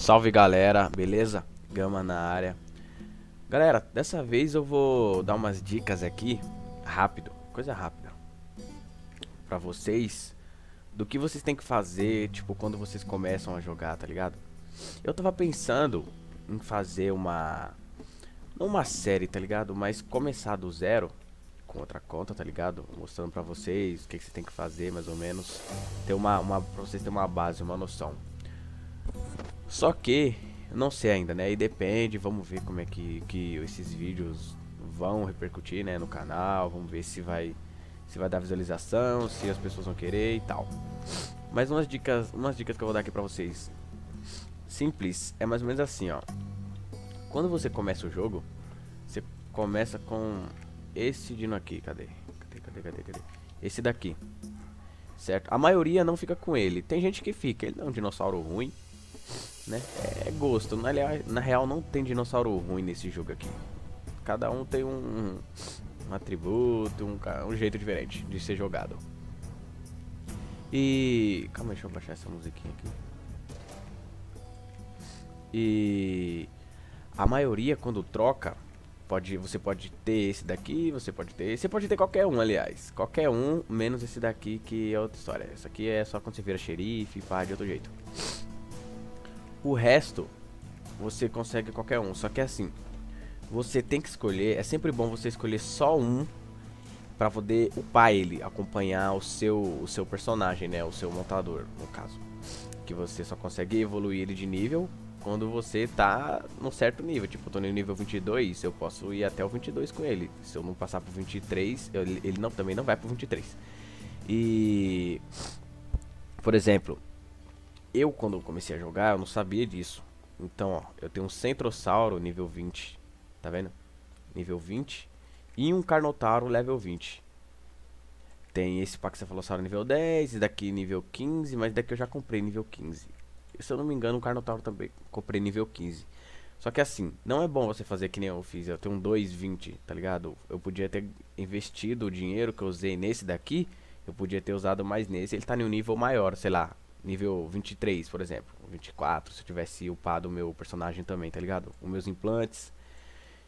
Salve galera, beleza? Gama na área. Galera, dessa vez eu vou dar umas dicas aqui, rápido, coisa rápida, para vocês do que vocês têm que fazer, tipo, quando vocês começam a jogar, tá ligado? Eu tava pensando em fazer uma não uma série, tá ligado? Mas começar do zero com outra conta, tá ligado? Mostrando pra vocês o que, que você tem que fazer, mais ou menos. Ter uma, uma pra vocês terem uma base, uma noção. Só que, não sei ainda, né? Aí depende, vamos ver como é que, que esses vídeos vão repercutir, né, no canal, vamos ver se vai se vai dar visualização, se as pessoas vão querer e tal. Mas umas dicas, umas dicas que eu vou dar aqui pra vocês. Simples, é mais ou menos assim, ó. Quando você começa o jogo, você começa com esse dino aqui, cadê? Cadê, cadê, cadê, cadê? Esse daqui. Certo? A maioria não fica com ele. Tem gente que fica, ele é um dinossauro ruim, né? É gosto. Na, na real, não tem dinossauro ruim nesse jogo aqui. Cada um tem um, um atributo, um, um jeito diferente de ser jogado. E. Calma, deixa eu baixar essa musiquinha aqui. E. A maioria, quando troca, pode, você pode ter esse daqui, você pode ter. Você pode ter qualquer um, aliás. Qualquer um, menos esse daqui que é outra história. Isso aqui é só quando você vira xerife, pá, de outro jeito. O resto você consegue qualquer um, só que é assim, você tem que escolher, é sempre bom você escolher só um para poder upar ele, acompanhar o seu o seu personagem, né, o seu montador, no caso. Que você só consegue evoluir ele de nível quando você tá num certo nível. Tipo, eu tô no nível 22, eu posso ir até o 22 com ele. Se eu não passar pro 23, eu, ele não, também não vai pro 23. E. Por exemplo, eu, quando comecei a jogar, eu não sabia disso. Então, ó, eu tenho um Centrosauro nível 20, tá vendo? Nível 20 e um Carnotauro level 20. Tem esse Paxafalossauro nível 10, e daqui nível 15, mas daqui eu já comprei nível 15. Se eu não me engano, o Carnotauro também comprei nível 15. Só que assim, não é bom você fazer que nem eu fiz, eu tenho um 2,20, tá ligado? Eu podia ter investido o dinheiro que eu usei nesse daqui, eu podia ter usado mais nesse, ele tá em um nível maior, sei lá, nível 23, por exemplo, 24, se eu tivesse upado o meu personagem também, tá ligado? Os meus implantes.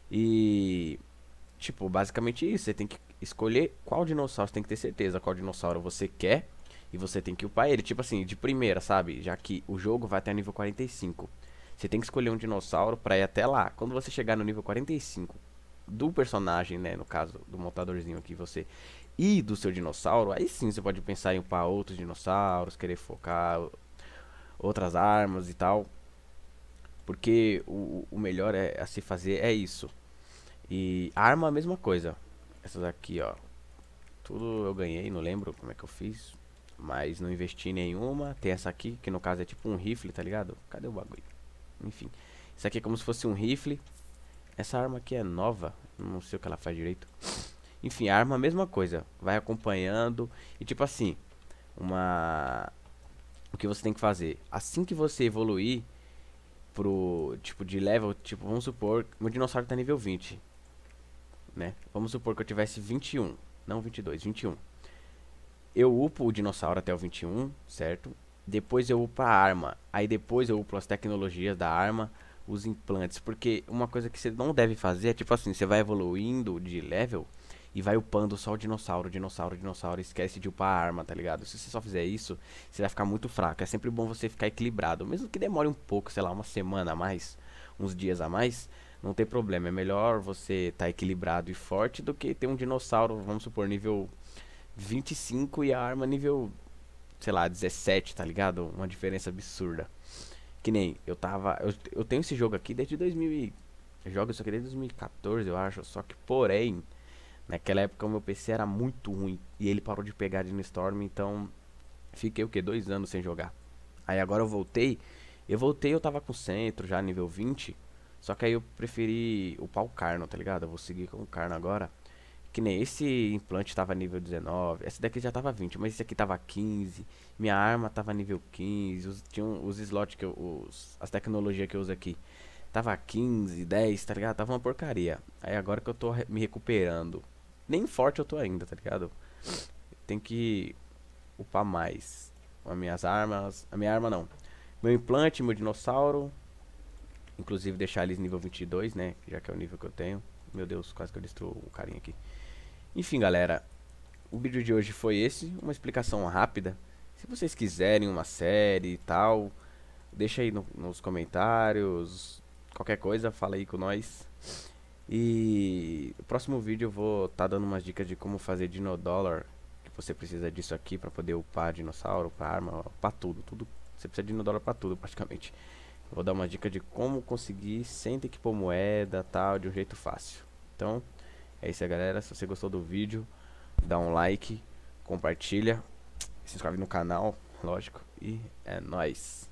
E tipo, basicamente isso, você tem que escolher qual dinossauro, você tem que ter certeza qual dinossauro você quer e você tem que upar ele, tipo assim, de primeira, sabe? Já que o jogo vai até nível 45. Você tem que escolher um dinossauro para ir até lá. Quando você chegar no nível 45 do personagem, né? No caso do montadorzinho aqui, você e do seu dinossauro, aí sim você pode pensar em upar outros dinossauros, querer focar outras armas e tal. Porque o, o melhor é, a se fazer é isso. E arma a mesma coisa. Essas aqui, ó. Tudo eu ganhei, não lembro como é que eu fiz. Mas não investi em nenhuma. Tem essa aqui, que no caso é tipo um rifle, tá ligado? Cadê o bagulho? Enfim. Isso aqui é como se fosse um rifle. Essa arma aqui é nova, não sei o que ela faz direito. Enfim, a arma a mesma coisa, vai acompanhando e tipo assim, uma o que você tem que fazer? Assim que você evoluir pro tipo de level, tipo, vamos supor, meu dinossauro tá nível 20, né? Vamos supor que eu tivesse 21, não 22, 21. Eu upo o dinossauro até o 21, certo? Depois eu upo a arma, aí depois eu upo as tecnologias da arma os implantes. Porque uma coisa que você não deve fazer é tipo assim, você vai evoluindo de level e vai upando só o dinossauro, dinossauro, dinossauro, esquece de upar a arma, tá ligado? Se você só fizer isso, você vai ficar muito fraco. É sempre bom você ficar equilibrado, mesmo que demore um pouco, sei lá, uma semana a mais, uns dias a mais, não tem problema. É melhor você estar tá equilibrado e forte do que ter um dinossauro, vamos supor, nível 25 e a arma nível, sei lá, 17, tá ligado? Uma diferença absurda. Que nem eu tava. Eu, eu tenho esse jogo aqui desde 2000. eu jogo isso aqui desde 2014, eu acho. Só que, porém, naquela época o meu PC era muito ruim. E ele parou de pegar de Storm, então fiquei o que? Dois anos sem jogar. Aí agora eu voltei. Eu voltei, eu tava com centro já, nível 20. Só que aí eu preferi upar o Karno, tá ligado? Eu vou seguir com o Karno agora. Que nem esse implante tava nível 19, esse daqui já tava 20, mas esse aqui tava 15, minha arma tava nível 15, os, tinha um, os slots que eu. Os, as tecnologias que eu uso aqui tava 15, 10, tá ligado? Tava uma porcaria. Aí agora que eu tô me recuperando. Nem forte eu tô ainda, tá ligado? Tem que upar mais. As minhas armas. A minha arma não. Meu implante, meu dinossauro. Inclusive deixar eles nível 22, né? Já que é o nível que eu tenho. Meu Deus, quase que eu destruo o carinha aqui. Enfim, galera. O vídeo de hoje foi esse. Uma explicação rápida. Se vocês quiserem uma série e tal, deixa aí no, nos comentários. Qualquer coisa, fala aí com nós. E no próximo vídeo eu vou estar tá dando umas dicas de como fazer Dino Dollar. Que você precisa disso aqui para poder upar dinossauro, para arma, para tudo. tudo. Você precisa de Dino Dollar para tudo, praticamente. Vou dar uma dica de como conseguir sem ter que pôr moeda tal, de um jeito fácil. Então, é isso aí galera, se você gostou do vídeo, dá um like, compartilha, se inscreve no canal, lógico, e é nóis.